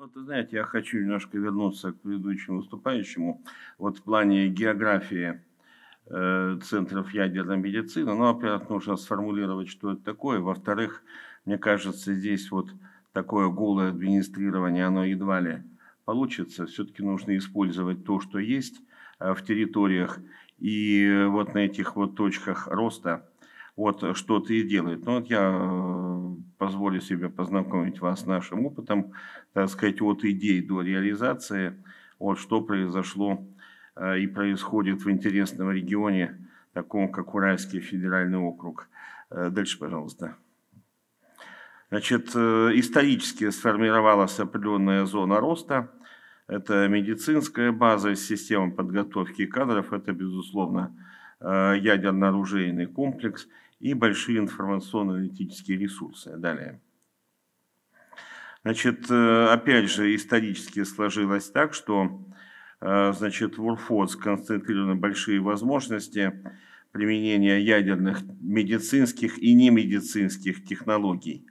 Ну, знаете, я хочу немножко вернуться к предыдущему выступающему. Вот в плане географии э, центров ядерной медицины. Ну, во-первых, нужно сформулировать, что это такое. Во-вторых, мне кажется, здесь вот такое голое администрирование, оно едва ли получится. Все-таки нужно использовать то, что есть э, в территориях. И э, вот на этих вот точках роста вот э, что-то и делает. Но ну, вот я э, позволю себе познакомить вас с нашим опытом, так сказать, от идей до реализации, вот что произошло э, и происходит в интересном регионе, таком как Уральский федеральный округ. Дальше, пожалуйста. Значит, исторически сформировалась определенная зона роста. Это медицинская база, система подготовки кадров, это, безусловно, ядерно-оружейный комплекс – и большие информационно-аналитические ресурсы. Далее. Значит, э, опять же, исторически сложилось так, что э, значит, в УРФОД сконцентрированы большие возможности применения ядерных медицинских и немедицинских технологий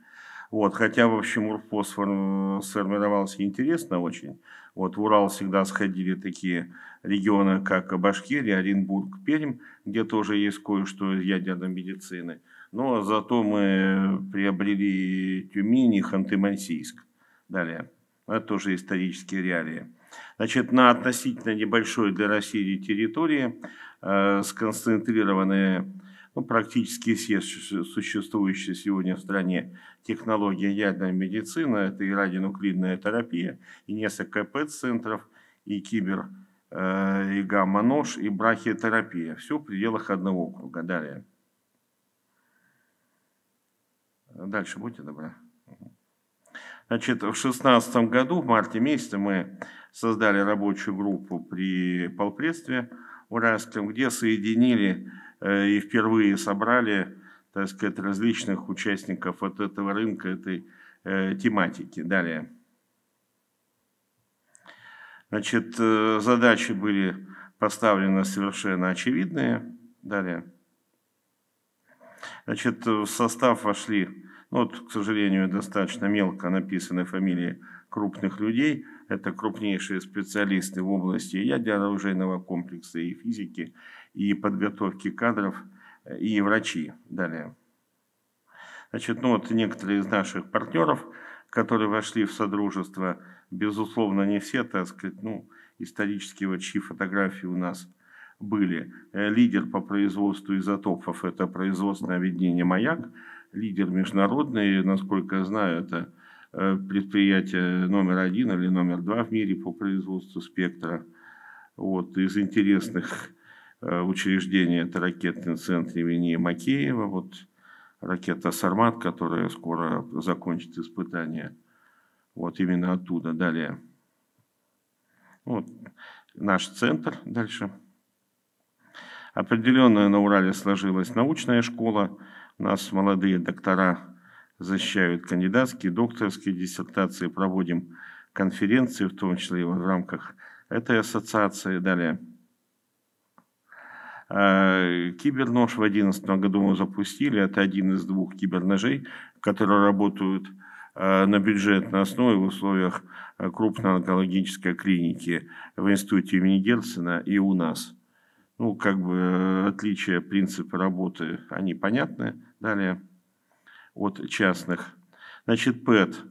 вот, хотя, в общем, Урфос сформировался э, интересно очень. Вот в Урал всегда сходили такие регионы, как Башкирия, Оренбург, Пермь, где тоже есть кое-что из ядерной медицины. Но ну, а зато мы приобрели Тюмени, Ханты-Мансийск. Далее. Это тоже исторические реалии. Значит, на относительно небольшой для России территории э, сконцентрированы ну, практически все существующие сегодня в стране технологии ядерной медицины, это и радионуклидная терапия, и несколько ПЭТ-центров, и кибер, э, и гамма-нож, и брахиотерапия. Все в пределах одного округа. Далее. Дальше будьте добры. Значит, в 2016 году, в марте месяце, мы создали рабочую группу при полпредстве Уральском, где соединили Э, и впервые собрали, так сказать, различных участников от этого рынка, этой э, тематики. Далее. Значит, э, задачи были поставлены совершенно очевидные. Далее. Значит, в состав вошли, ну вот, к сожалению, достаточно мелко написаны фамилии крупных людей. Это крупнейшие специалисты в области ядерного оружейного комплекса и физики, и подготовки кадров, и врачи. Далее. Значит, ну вот некоторые из наших партнеров, которые вошли в Содружество, безусловно, не все, так сказать, ну, исторически вот чьи фотографии у нас были. Э, лидер по производству изотопов – это производственное объединение «Маяк», лидер международный, насколько я знаю, это Э, предприятие номер один или номер два в мире по производству спектра. Вот, из интересных э, учреждений это ракетный центр имени Макеева, вот ракета «Сармат», которая скоро закончит испытание. Вот именно оттуда. Далее. Вот наш центр. Дальше. Определенная на Урале сложилась научная школа. У нас молодые доктора защищают кандидатские, докторские диссертации, проводим конференции, в том числе и в рамках этой ассоциации. Далее. А, кибернож в 2011 году мы запустили. Это один из двух киберножей, которые работают а, на бюджетной основе в условиях а, крупной онкологической клиники в институте имени Герцена и у нас. Ну, как бы э, отличия принципа работы, они понятны. Далее от частных. Значит, ПЭТ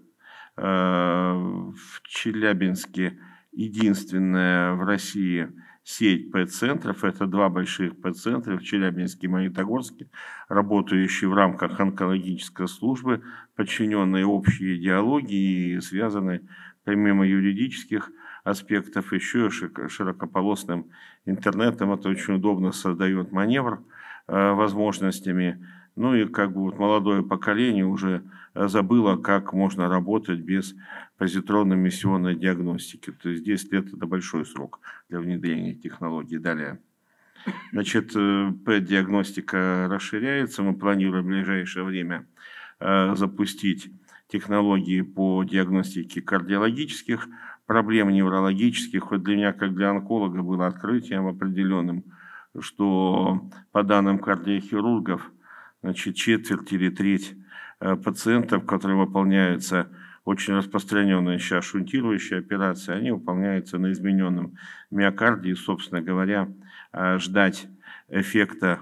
э, в Челябинске единственная в России сеть ПЭТ-центров. Это два больших ПЭТ-центра в Челябинске и Магнитогорске, работающие в рамках онкологической службы, подчиненные общей идеологии и связаны помимо юридических аспектов еще и широкополосным интернетом. Это очень удобно создает маневр э, возможностями ну и как бы вот молодое поколение уже э, забыло, как можно работать без позитронно-эмиссионной диагностики. То есть 10 лет – это большой срок для внедрения технологий. Далее. Значит, э, ПЭТ-диагностика расширяется. Мы планируем в ближайшее время э, запустить технологии по диагностике кардиологических проблем, неврологических. Хоть для меня, как для онколога, было открытием определенным, что по данным кардиохирургов – значит, четверть или треть э, пациентов, которые выполняются очень распространенная сейчас шунтирующая операция, они выполняются на измененном миокарде, и, собственно говоря, э, ждать эффекта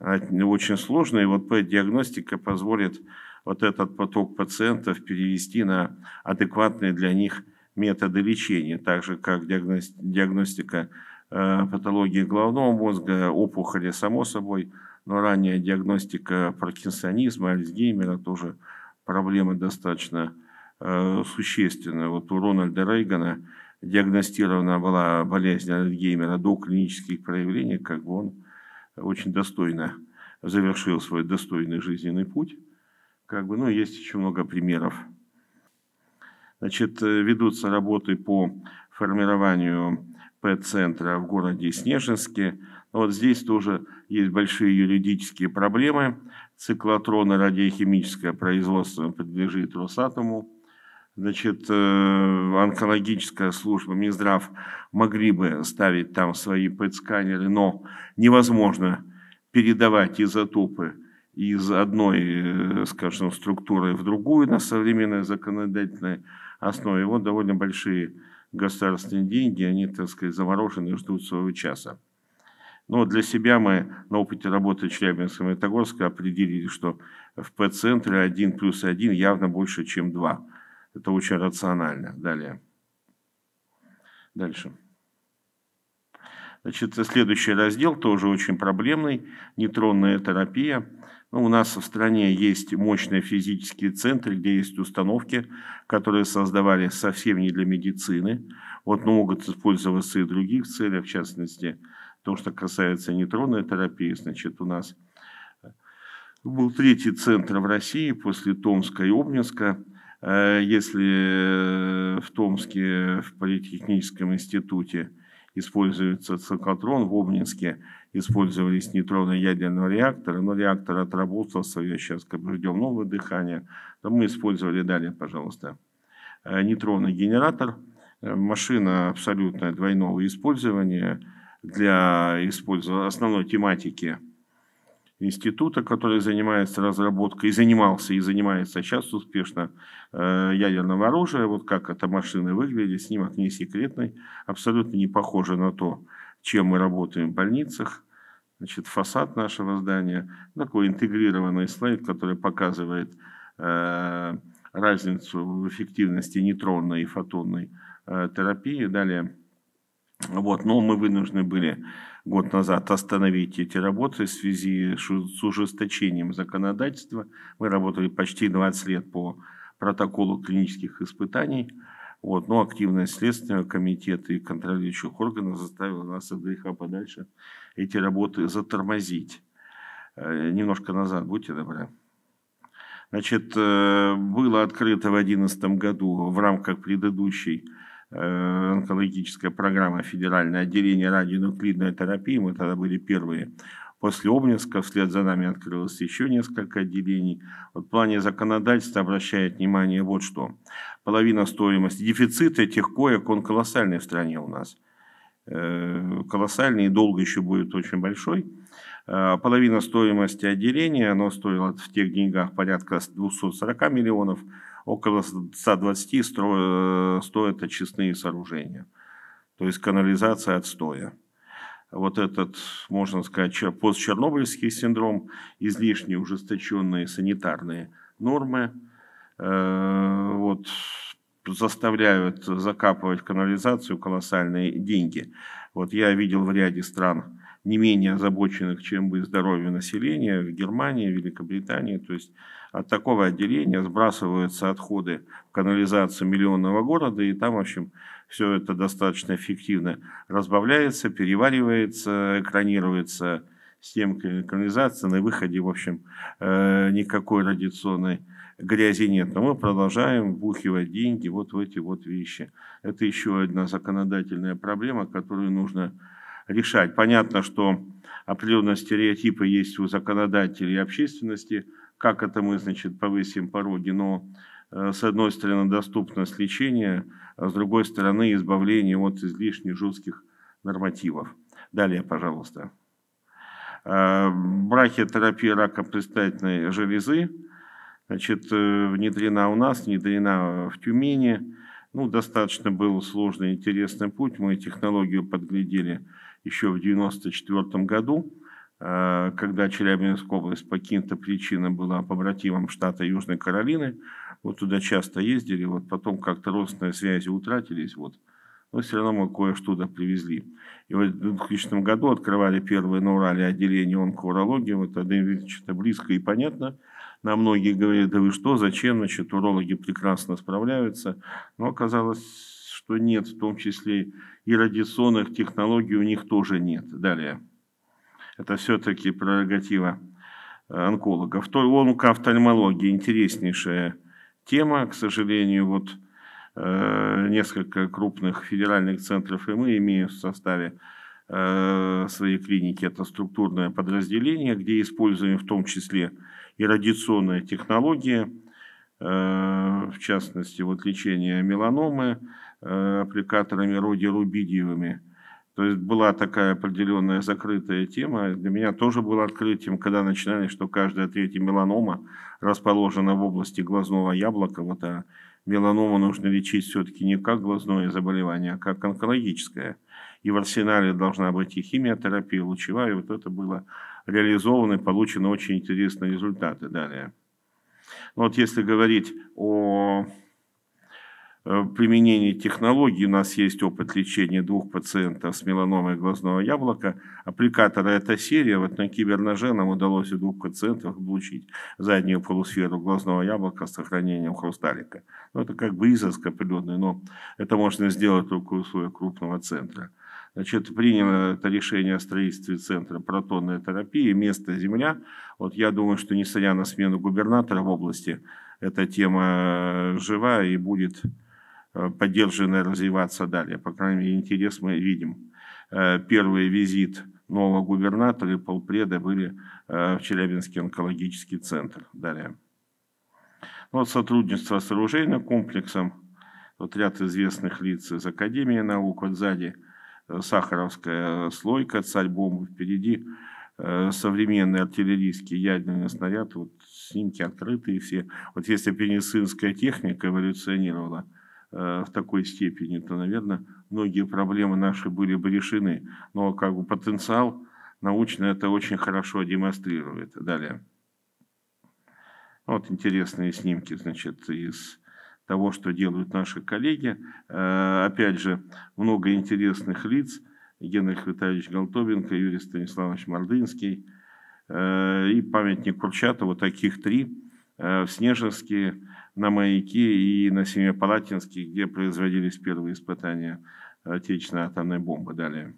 э, очень сложно, и вот диагностика позволит вот этот поток пациентов перевести на адекватные для них методы лечения, так же как диагностика патологии головного мозга, опухоли, само собой, но ранняя диагностика паркинсонизма, Альцгеймера тоже проблема достаточно э, существенная. Вот у Рональда Рейгана диагностирована была болезнь Альцгеймера до клинических проявлений, как бы он очень достойно завершил свой достойный жизненный путь. Как бы, ну, есть еще много примеров. Значит, э, ведутся работы по формированию П-центра в городе Снежинске. вот здесь тоже есть большие юридические проблемы. Циклотрон радиохимическое производство принадлежит Росатому. Значит, э, онкологическая служба, Минздрав могли бы ставить там свои ПЭТ-сканеры, но невозможно передавать изотопы из одной, э, скажем, структуры в другую на современной законодательной основе. Вот довольно большие государственные деньги, они, так сказать, заморожены, ждут своего часа. Но для себя мы на опыте работы Челябинска и Магнитогорска определили, что в П-центре 1 плюс 1 явно больше, чем 2. Это очень рационально. Далее. Дальше. Значит, следующий раздел тоже очень проблемный, нейтронная терапия. Ну, у нас в стране есть мощные физические центры, где есть установки, которые создавали совсем не для медицины, вот, но могут использоваться и в других целях, в частности, то, что касается нейтронной терапии, значит, у нас был третий центр в России после Томска и Обнинска. Э, если в Томске, в Политехническом институте, используется циклотрон. В Обнинске использовались нейтроны ядерного реактора, но реактор отработал свое, сейчас как бы ждем новое дыхание. Но мы использовали далее, пожалуйста, э, нейтронный генератор. Э, машина абсолютно двойного использования для использования основной тематики – института, который занимается разработкой, и занимался, и занимается сейчас успешно э, ядерного оружия. Вот как эта машина выглядит, снимок не секретный, абсолютно не похоже на то, чем мы работаем в больницах. Значит, фасад нашего здания, такой интегрированный слайд, который показывает э, разницу в эффективности нейтронной и фотонной э, терапии. Далее вот, но мы вынуждены были год назад остановить эти работы в связи с ужесточением законодательства. Мы работали почти 20 лет по протоколу клинических испытаний. Вот, но активное Следственного комитета и контролирующих органов заставило нас от греха подальше эти работы затормозить. Э, немножко назад, будьте добры. Значит, э, было открыто в 2011 году в рамках предыдущей Э, онкологическая программа федеральное отделение радионуклидной терапии, мы тогда были первые. После Обнинска вслед за нами открылось еще несколько отделений. Вот в плане законодательства обращает внимание вот что. Половина стоимости, дефицит этих коек, он колоссальный в стране у нас. Э, колоссальный и долго еще будет очень большой. Э, половина стоимости отделения, оно стоило в тех деньгах порядка 240 миллионов, около 120 стро... Э, стоят очистные сооружения, то есть канализация отстоя. Вот этот, можно сказать, постчернобыльский синдром, излишне ужесточенные санитарные нормы, э, вот, заставляют закапывать в канализацию колоссальные деньги. Вот я видел в ряде стран, не менее озабоченных, чем бы здоровье населения, в Германии, в Великобритании, то есть от такого отделения сбрасываются отходы в канализацию миллионного города, и там, в общем, все это достаточно эффективно разбавляется, переваривается, экранируется с тем канализации. На выходе, в общем, э, никакой радиационной грязи нет. Но мы продолжаем вбухивать деньги вот в эти вот вещи. Это еще одна законодательная проблема, которую нужно решать. Понятно, что определенные стереотипы есть у законодателей и общественности – как это мы, значит, повысим пороги, но э, с одной стороны доступность лечения, а с другой стороны избавление от излишних жестких нормативов. Далее, пожалуйста. Э, брахиотерапия рака предстательной железы значит, э, внедрена у нас, внедрена в Тюмени. Ну, достаточно был сложный, интересный путь. Мы технологию подглядели еще в 1994 году. Э, когда Челябинская область по каким-то причинам была побратимом штата Южной Каролины, вот туда часто ездили, вот потом как-то родственные связи утратились, вот, но все равно мы кое-что туда привезли. И вот в 2000 году открывали первое на Урале отделение онкоурологии, вот это, это близко и понятно, на многие говорили, да вы что, зачем, значит, урологи прекрасно справляются, но оказалось, что нет, в том числе и радиационных технологий у них тоже нет. Далее. Это все-таки прерогатива э, онкологов. То онка офтальмологии интереснейшая тема. К сожалению, вот э, несколько крупных федеральных центров и мы имеем в составе э, своей клиники. Это структурное подразделение, где используем в том числе и радиационные технологии, э, в частности, вот лечение меланомы э, аппликаторами родирубидиевыми – то есть была такая определенная закрытая тема. Для меня тоже было открытием, когда начинали, что каждая третья меланома расположена в области глазного яблока. Вот, а меланома нужно лечить все-таки не как глазное заболевание, а как онкологическое. И в арсенале должна быть и химиотерапия, и лучевая. И вот это было реализовано и получены очень интересные результаты далее. Но ну, вот если говорить о Э, применении технологий у нас есть опыт лечения двух пациентов с меланомой глазного яблока. Аппликатора эта серия, вот на киберноже нам удалось у двух пациентов получить заднюю полусферу глазного яблока с сохранением хрусталика. Ну, это как бы изыск определенный, но это можно сделать только у своего крупного центра. Значит, принято это решение о строительстве центра протонной терапии, место Земля. Вот я думаю, что несмотря на смену губернатора в области, эта тема э, жива и будет Э, поддержаны развиваться далее. По крайней мере, интерес мы видим. Э, первый визит нового губернатора и полпреда были э, в Челябинский онкологический центр. Далее. Ну, вот сотрудничество с оружейным комплексом. Вот ряд известных лиц из Академии наук. Вот сзади Сахаровская слойка, царь бомбы. Впереди современный артиллерийский ядерный снаряд. Вот снимки открытые все. Вот если пеницинская техника эволюционировала – Э, в такой степени, то, наверное, многие проблемы наши были бы решены. Но как бы потенциал научно это очень хорошо демонстрирует. Далее. Вот интересные снимки, значит, из того, что делают наши коллеги. Э, опять же, много интересных лиц. Генрих Витальевич Голтобенко, Юрий Станиславович Мордынский э, и памятник Курчатову, таких три в Снежинске, на Маяке и на Семипалатинске, где производились первые испытания отечественной атомной бомбы далее.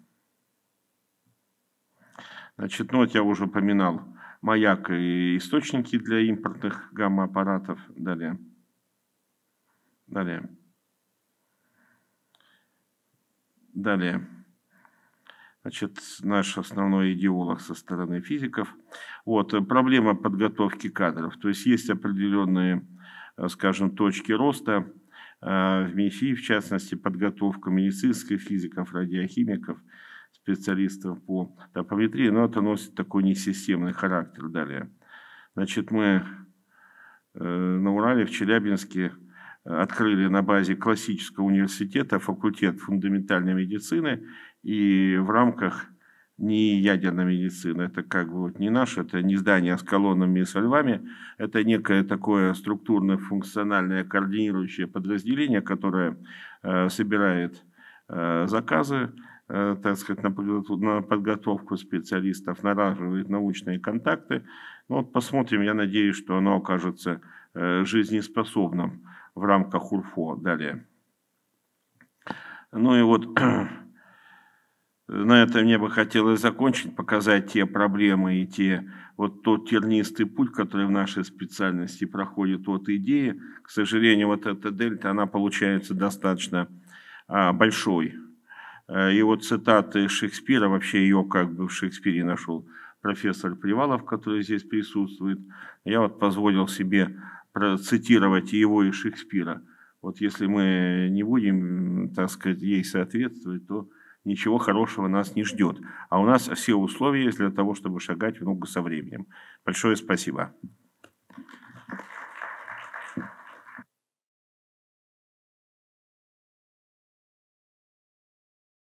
Значит, ну, вот я уже упоминал маяк и источники для импортных гамма-аппаратов. Далее. Далее. Далее. Значит, наш основной идеолог со стороны физиков. Вот, э, проблема подготовки кадров. То есть есть определенные Э, скажем, точки роста э, в МИФИ, в частности, подготовка медицинских физиков, радиохимиков, специалистов по топометрии, но это носит такой несистемный характер далее. Значит, мы э, на Урале, в Челябинске открыли на базе классического университета факультет фундаментальной медицины и в рамках не ядерная медицина, это как бы вот не наш, это не здание с колоннами и со львами, это некое такое структурное, функциональное, координирующее подразделение, которое э, собирает э, заказы, э, так сказать, на, на подготовку специалистов, налаживает научные контакты. Ну вот посмотрим, я надеюсь, что оно окажется э, жизнеспособным в рамках УРФО далее. Ну и вот на этом мне бы хотелось закончить, показать те проблемы и те, вот тот тернистый путь, который в нашей специальности проходит от идеи. К сожалению, вот эта дельта, она получается достаточно а, большой. Э, и вот цитаты Шекспира, вообще ее как бы в Шекспире нашел профессор Привалов, который здесь присутствует. Я вот позволил себе процитировать его и Шекспира. Вот если мы не будем, так сказать, ей соответствовать, то ничего хорошего нас не ждет. А у нас все условия для того, чтобы шагать в ногу со временем. Большое спасибо.